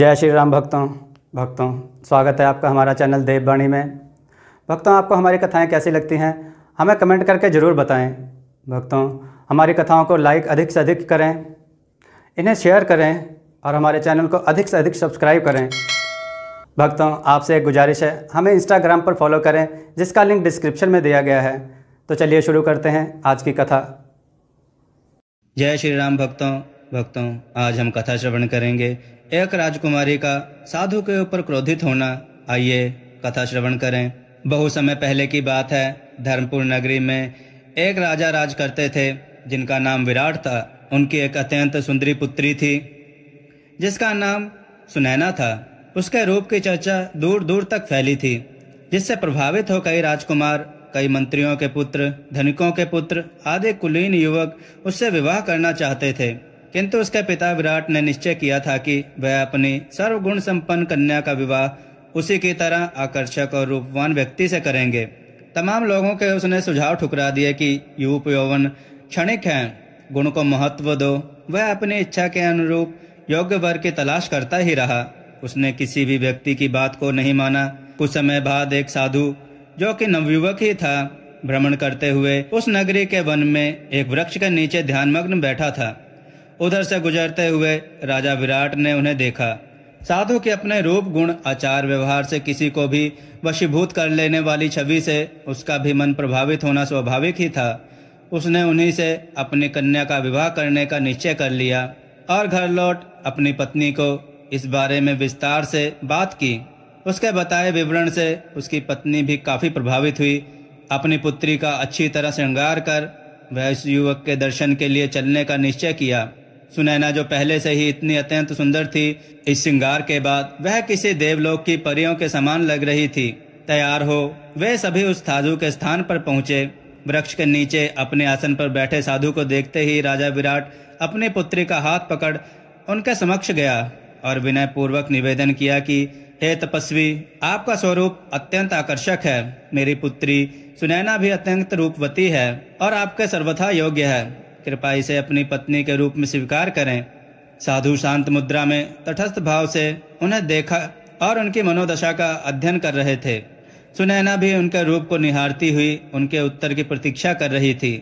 जय श्री राम भक्तों भक्तों स्वागत है आपका हमारा चैनल देववाणी में भक्तों आपको हमारी कथाएं कैसी लगती हैं हमें कमेंट करके ज़रूर बताएं भक्तों हमारी कथाओं को लाइक अधिक से अधिक करें इन्हें शेयर करें और हमारे चैनल को अधिक से अधिक सब्सक्राइब करें भक्तों आपसे एक गुजारिश है हमें इंस्टाग्राम पर फॉलो करें जिसका लिंक डिस्क्रिप्शन में दिया गया है तो चलिए शुरू करते हैं आज की कथा जय श्री राम भक्तों भक्तों आज हम कथा श्रवण करेंगे एक राजकुमारी का साधु के ऊपर क्रोधित होना आइए कथा श्रवण करें बहु समय पहले की बात है धर्मपुर नगरी में एक राजा राज करते थे जिनका नाम विराट था उनकी एक अत्यंत सुंदरी पुत्री थी जिसका नाम सुनैना था उसके रूप की चर्चा दूर दूर तक फैली थी जिससे प्रभावित हो कई राजकुमार कई मंत्रियों के पुत्र धनिकों के पुत्र आदि कुलीन युवक उससे विवाह करना चाहते थे किंतु उसके पिता विराट ने निश्चय किया था कि वह अपनी सर्वगुण संपन्न कन्या का विवाह उसी की तरह आकर्षक और रूपवान व्यक्ति से करेंगे तमाम लोगों के उसने सुझाव ठुकरा दिए कि युव यौवन क्षणिक है गुण को महत्व दो वह अपनी इच्छा के अनुरूप योग्य वर्ग की तलाश करता ही रहा उसने किसी भी व्यक्ति की बात को नहीं माना कुछ समय बाद एक साधु जो कि नवयुवक ही था भ्रमण करते हुए उस नगरी के वन में एक वृक्ष के नीचे ध्यानमग्न बैठा था उधर से गुजरते हुए राजा विराट ने उन्हें देखा साधु के अपने रूप गुण आचार व्यवहार से किसी को भी वशीभूत कर लेने वाली छवि से उसका भी मन प्रभावित होना स्वाभाविक ही था उसने उन्हीं से अपनी कन्या का विवाह करने का निश्चय कर लिया और घर लौट अपनी पत्नी को इस बारे में विस्तार से बात की उसके बताए विवरण से उसकी पत्नी भी काफ़ी प्रभावित हुई अपनी पुत्री का अच्छी तरह श्रृंगार कर वह इस युवक के दर्शन के लिए चलने का निश्चय किया सुनैना जो पहले से ही इतनी अत्यंत सुंदर थी इस श्रृंगार के बाद वह किसी देवलोक की परियों के समान लग रही थी तैयार हो वे सभी उस साधु के स्थान पर पहुंचे वृक्ष के नीचे अपने आसन पर बैठे साधु को देखते ही राजा विराट अपनी पुत्री का हाथ पकड़ उनके समक्ष गया और विनय पूर्वक निवेदन किया कि हे तपस्वी आपका स्वरूप अत्यंत आकर्षक है मेरी पुत्री सुनैना भी अत्यंत रूपवती है और आपके सर्वथा योग्य है कृपा इसे अपनी पत्नी के रूप में स्वीकार करें साधु शांत मुद्रा में तटस्थ भाव से उन्हें देखा और उनकी मनोदशा का अध्ययन कर रहे थे सुनैना भी उनके रूप को निहारती हुई उनके उत्तर की प्रतीक्षा कर रही थी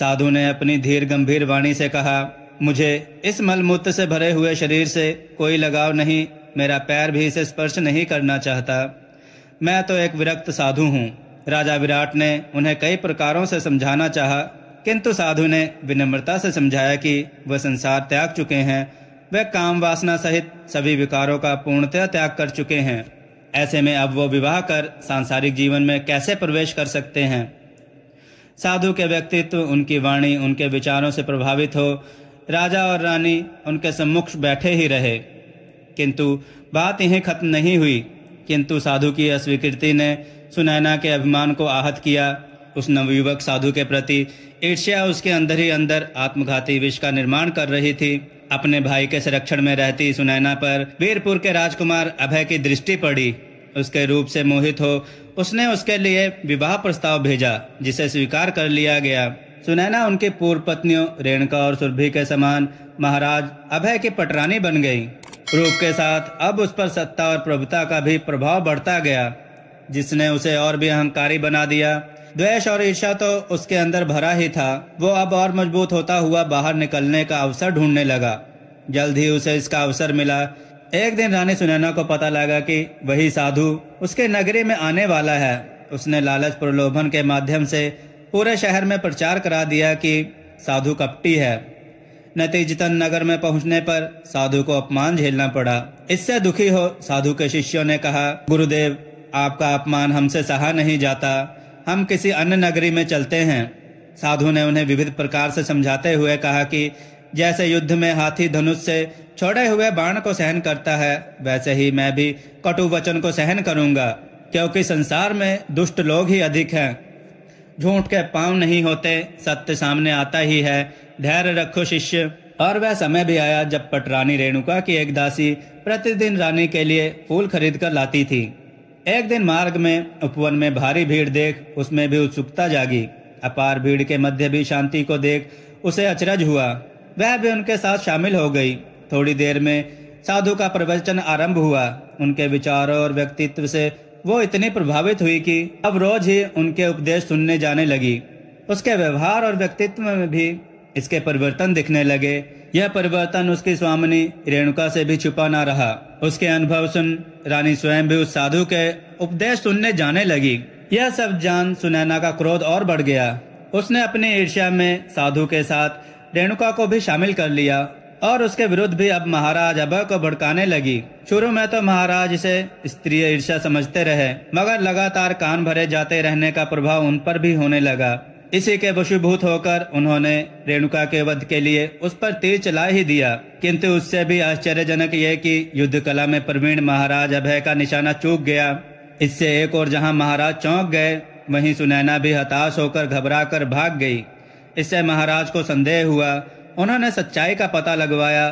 साधु ने अपनी धीर गंभीर वाणी से कहा मुझे इस मलमूत्र से भरे हुए शरीर से कोई लगाव नहीं मेरा पैर भी इसे स्पर्श नहीं करना चाहता मैं तो एक विरक्त साधु हूँ राजा विराट ने उन्हें कई प्रकारों से समझाना चाहा किंतु साधु ने विनम्रता से समझाया कि वह संसार त्याग चुके हैं वह काम वासना सहित सभी विकारों का पूर्णतः त्याग कर चुके हैं ऐसे में अब वो विवाह कर सांसारिक जीवन में कैसे प्रवेश कर सकते हैं साधु के व्यक्तित्व उनकी वाणी उनके विचारों से प्रभावित हो राजा और रानी उनके सम्मुख बैठे ही रहे किंतु बात यहीं खत्म नहीं हुई किंतु साधु की अस्वीकृति ने सुनैना के अभिमान को आहत किया उस नवयुवक साधु के प्रति ईर्ष्या उसके अंदर ही अंदर आत्मघाती विष का निर्माण कर रही थी अपने भाई के संरक्षण में रहती सुनैना पर वीरपुर के राजकुमार अभय की दृष्टि पड़ी उसके रूप से मोहित हो उसने उसके लिए विवाह प्रस्ताव भेजा जिसे स्वीकार कर लिया गया सुनैना उनकी पूर्व पत्नियों रेणुका और सुरभि के समान महाराज अभय की पटरानी बन गई रूप के साथ अब उस पर सत्ता और प्रभुता का भी प्रभाव बढ़ता गया जिसने उसे और भी अहंकारी बना दिया द्वेष और ईर्षा तो उसके अंदर भरा ही था वो अब और मजबूत होता हुआ बाहर निकलने का अवसर ढूंढने लगा जल्द ही उसे इसका अवसर मिला एक दिन रानी सुनैना को पता लगा कि वही साधु उसके नगरी में आने वाला है उसने लालच प्रलोभन के माध्यम से पूरे शहर में प्रचार करा दिया कि साधु कपटी है नतीजतन नगर में पहुंचने पर साधु को अपमान झेलना पड़ा इससे दुखी हो साधु के शिष्यों ने कहा गुरुदेव आपका अपमान हमसे सहा नहीं जाता हम किसी अन्य नगरी में चलते हैं साधु ने उन्हें विविध प्रकार से समझाते हुए कहा कि जैसे युद्ध में हाथी धनुष से छोड़े हुए बाण को सहन करता है वैसे ही मैं भी कटु वचन को सहन करूंगा क्योंकि संसार में दुष्ट लोग ही अधिक हैं झूठ के पांव नहीं होते सत्य सामने आता ही है धैर्य रखो शिष्य और वह समय भी आया जब पटरानी रेणुका की एक दासी प्रतिदिन रानी के लिए फूल खरीद कर लाती थी एक दिन मार्ग में उपवन में भारी भीड़ देख उसमें भी उत्सुकता जागी अपार भीड़ के मध्य भी शांति को देख उसे अचरज हुआ वह भी उनके साथ शामिल हो गई थोड़ी देर में साधु का प्रवचन आरंभ हुआ उनके विचारों और व्यक्तित्व से वो इतनी प्रभावित हुई कि अब रोज ही उनके उपदेश सुनने जाने लगी उसके व्यवहार और व्यक्तित्व में भी इसके परिवर्तन दिखने लगे यह परिवर्तन उसकी स्वामिनी रेणुका से भी छुपा ना रहा उसके अनुभव सुन रानी स्वयं भी उस साधु के उपदेश सुनने जाने लगी यह सब जान सुनैना का क्रोध और बढ़ गया उसने अपनी ईर्ष्या में साधु के साथ रेणुका को भी शामिल कर लिया और उसके विरुद्ध भी अब महाराज अभय को भड़काने लगी शुरू में तो महाराज इसे स्त्री ईर्ष्या समझते रहे मगर लगातार कान भरे जाते रहने का प्रभाव उन पर भी होने लगा इसी के वशीभूत होकर उन्होंने रेणुका के वध के लिए उस पर तीर चला ही दिया किंतु उससे भी आश्चर्यजनक यह कि युद्ध कला में प्रवीण महाराज अभय का निशाना चूक गया इससे एक और जहां महाराज चौंक गए वहीं सुनैना भी हताश होकर घबरा कर भाग गई इससे महाराज को संदेह हुआ उन्होंने सच्चाई का पता लगवाया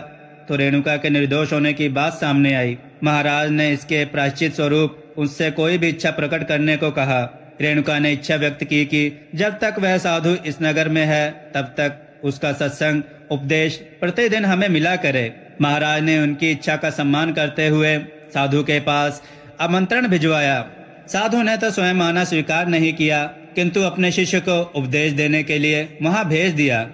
तो रेणुका के निर्दोष होने की बात सामने आई महाराज ने इसके प्राश्चित स्वरूप उससे कोई भी इच्छा प्रकट करने को कहा रेणुका ने इच्छा व्यक्त की कि जब तक वह साधु इस नगर में है तब तक उसका सत्संग उपदेश प्रतिदिन हमें मिला करे महाराज ने उनकी इच्छा का सम्मान करते हुए साधु के पास आमंत्रण भिजवाया साधु ने तो स्वयं आना स्वीकार नहीं किया किंतु अपने शिष्य को उपदेश देने के लिए वहां भेज दिया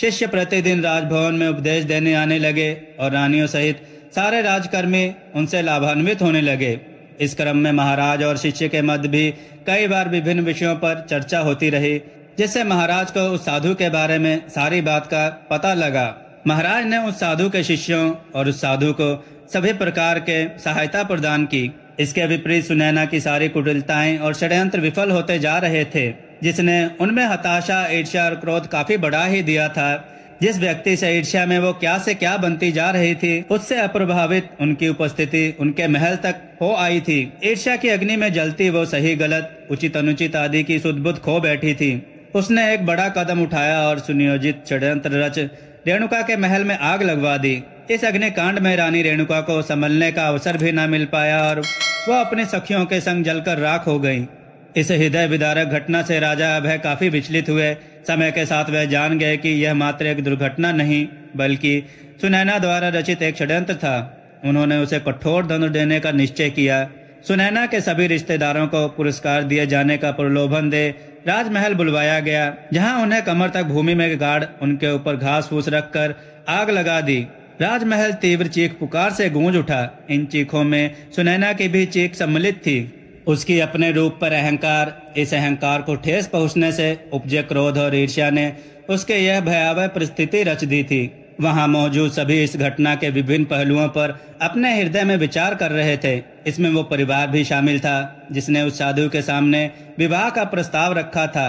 शिष्य प्रतिदिन राजभवन में उपदेश देने आने लगे और रानियों सहित सारे राजकर्मी उनसे लाभान्वित होने लगे इस क्रम में महाराज और शिष्य के मध्य भी कई बार विभिन्न विषयों पर चर्चा होती रही जिससे महाराज को उस साधु के बारे में सारी बात का पता लगा महाराज ने उस साधु के शिष्यों और उस साधु को सभी प्रकार के सहायता प्रदान की इसके विपरीत सुनैना की सारी कुटिलताएं और षड्यंत्र विफल होते जा रहे थे जिसने उनमें हताशा ईर्ष्या और क्रोध काफी बढ़ा ही दिया था जिस व्यक्ति से ईर्ष्या में वो क्या से क्या बनती जा रही थी उससे अप्रभावित उनकी उपस्थिति उनके महल तक हो आई थी ईर्ष्या की अग्नि में जलती वो सही गलत उचित अनुचित आदि की सुदबुद खो बैठी थी उसने एक बड़ा कदम उठाया और सुनियोजित षड्यंत्र रच रेणुका के महल में आग लगवा दी इस अग्निकांड में रानी रेणुका को संभलने का अवसर भी न मिल पाया और वो अपने सखियों के संग जलकर राख हो गई इस हृदय विदारक घटना से राजा अभय काफी विचलित हुए समय के साथ वह जान गए कि यह मात्र एक दुर्घटना नहीं बल्कि सुनैना द्वारा रचित एक षड्यंत्र था उन्होंने उसे कठोर दंड देने का निश्चय किया सुनैना के सभी रिश्तेदारों को पुरस्कार दिए जाने का प्रलोभन दे राजमहल बुलवाया गया जहां उन्हें कमर तक भूमि में गाड़ उनके ऊपर घास फूस कर आग लगा दी राजमहल तीव्र चीख पुकार से गूंज उठा इन चीखों में सुनैना की भी चीख सम्मिलित थी उसकी अपने रूप पर अहंकार इस अहंकार को ठेस पहुंचने से उपजे क्रोध और ईर्ष्या ने उसके यह भयावह परिस्थिति रच दी थी वहां मौजूद सभी इस घटना के विभिन्न पहलुओं पर अपने हृदय में विचार कर रहे थे इसमें वो परिवार भी शामिल था जिसने उस साधु के सामने विवाह का प्रस्ताव रखा था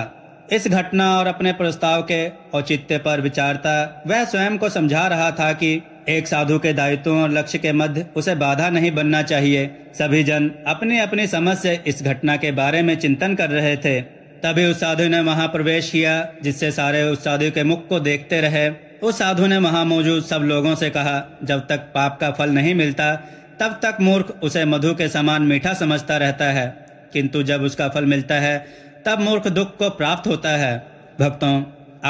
इस घटना और अपने प्रस्ताव के औचित्य पर विचारता वह स्वयं को समझा रहा था कि एक साधु के दायित्वों और लक्ष्य के मध्य उसे बाधा नहीं बनना चाहिए सभी जन अपने अपने समझ से इस घटना के बारे में चिंतन कर रहे थे तभी उस साधु ने वहां प्रवेश किया जिससे सारे उस साधु के मुख को देखते रहे उस साधु ने वहां मौजूद सब लोगों से कहा जब तक पाप का फल नहीं मिलता तब तक मूर्ख उसे मधु के समान मीठा समझता रहता है किंतु जब उसका फल मिलता है तब मूर्ख दुख को प्राप्त होता है भक्तों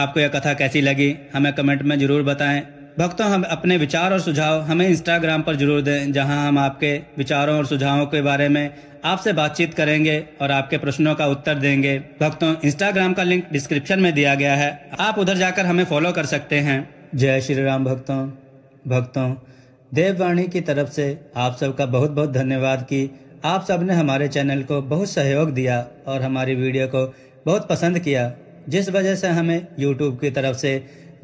आपको यह कथा कैसी लगी हमें कमेंट में जरूर बताएं भक्तों हम अपने विचार और सुझाव हमें इंस्टाग्राम पर जरूर दें जहां हम आपके विचारों और सुझावों के बारे में आपसे बातचीत करेंगे और आपके प्रश्नों का उत्तर देंगे भक्तों इंस्टाग्राम का लिंक डिस्क्रिप्शन में दिया गया है आप उधर जाकर हमें फॉलो कर सकते हैं जय श्री राम भक्तों भक्तों देववाणी की तरफ से आप सबका बहुत बहुत धन्यवाद की आप सब ने हमारे चैनल को बहुत सहयोग दिया और हमारी वीडियो को बहुत पसंद किया जिस वजह से हमें यूट्यूब की तरफ से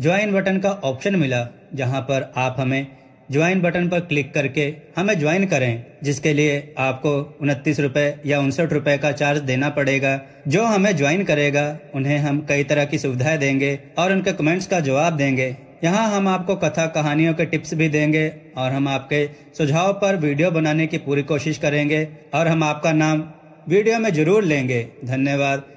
ज्वाइन बटन का ऑप्शन मिला जहां पर आप हमें ज्वाइन बटन पर क्लिक करके हमें ज्वाइन करें जिसके लिए आपको उनतीस रूपए या उनसठ रूपए का चार्ज देना पड़ेगा जो हमें ज्वाइन करेगा उन्हें हम कई तरह की सुविधाएं देंगे और उनके कमेंट्स का जवाब देंगे यहाँ हम आपको कथा कहानियों के टिप्स भी देंगे और हम आपके सुझाव पर वीडियो बनाने की पूरी कोशिश करेंगे और हम आपका नाम वीडियो में जरूर लेंगे धन्यवाद